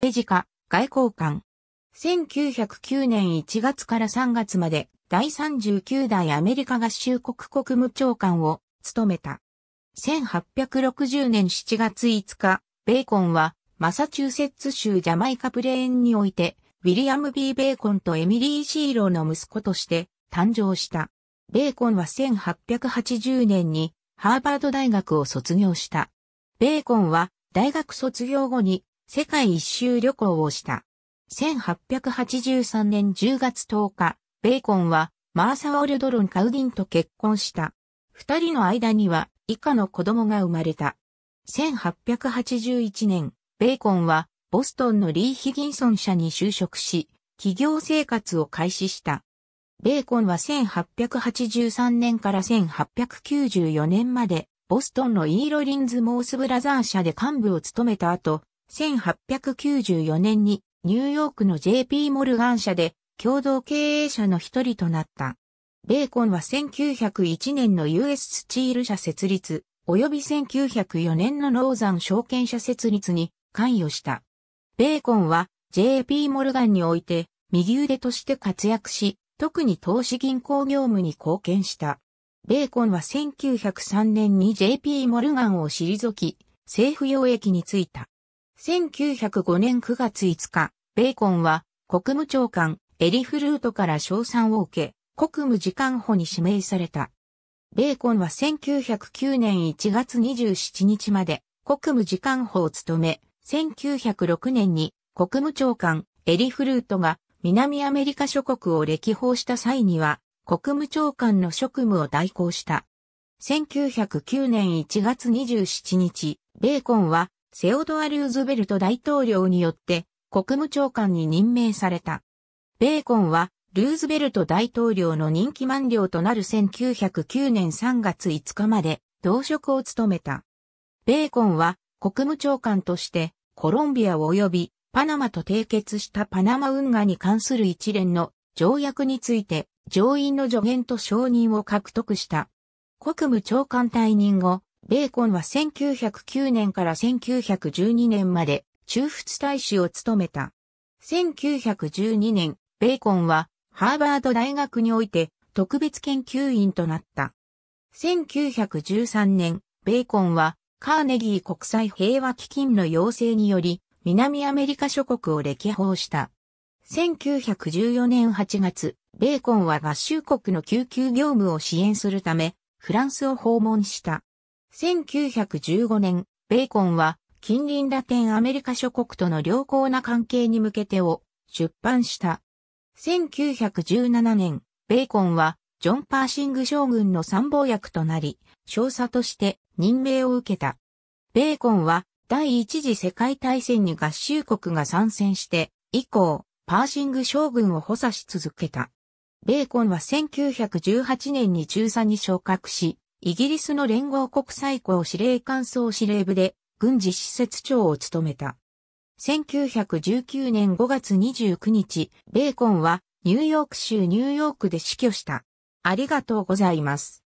政治家、外交官。1909年1月から3月まで第39代アメリカ合衆国国務長官を務めた。1860年7月5日、ベーコンはマサチューセッツ州ジャマイカプレーンにおいて、ウィリアム・ B・ ベーコンとエミリー・シーローの息子として誕生した。ベーコンは1880年にハーバード大学を卒業した。ベーコンは大学卒業後に世界一周旅行をした。1883年10月10日、ベーコンはマーサ・オルドロン・カウディンと結婚した。二人の間には以下の子供が生まれた。1881年、ベーコンはボストンのリー・ヒギンソン社に就職し、企業生活を開始した。ベーコンは1883年から1894年まで、ボストンのイーロリンズ・モースブラザー社で幹部を務めた後、1894年にニューヨークの JP モルガン社で共同経営者の一人となった。ベーコンは1901年の US スチール社設立、及び1904年のローザン証券社設立に関与した。ベーコンは JP モルガンにおいて右腕として活躍し、特に投資銀行業務に貢献した。ベーコンは1903年に JP モルガンを退き、政府用益に就いた。1905年9月5日、ベーコンは国務長官エリフルートから賞賛を受け、国務次官補に指名された。ベーコンは1909年1月27日まで国務次官補を務め、1906年に国務長官エリフルートが南アメリカ諸国を歴訪した際には国務長官の職務を代行した。1909年1月27日、ベーコンはセオドア・ルーズベルト大統領によって国務長官に任命された。ベーコンは、ルーズベルト大統領の任期満了となる1909年3月5日まで同職を務めた。ベーコンは国務長官としてコロンビア及びパナマと締結したパナマ運河に関する一連の条約について上院の助言と承認を獲得した。国務長官退任後、ベーコンは1909年から1912年まで中仏大使を務めた。1912年、ベーコンはハーバード大学において特別研究員となった。1913年、ベーコンはカーネギー国際平和基金の要請により南アメリカ諸国を歴訪した。1914年8月、ベーコンは合衆国の救急業務を支援するためフランスを訪問した。1915年、ベーコンは近隣ラテンアメリカ諸国との良好な関係に向けてを出版した。1917年、ベーコンはジョン・パーシング将軍の参謀役となり、少佐として任命を受けた。ベーコンは第一次世界大戦に合衆国が参戦して以降、パーシング将軍を補佐し続けた。ベーコンは1918年に中佐に昇格し、イギリスの連合国最高司令官総司令部で軍事施設長を務めた。1919年5月29日、ベーコンはニューヨーク州ニューヨークで死去した。ありがとうございます。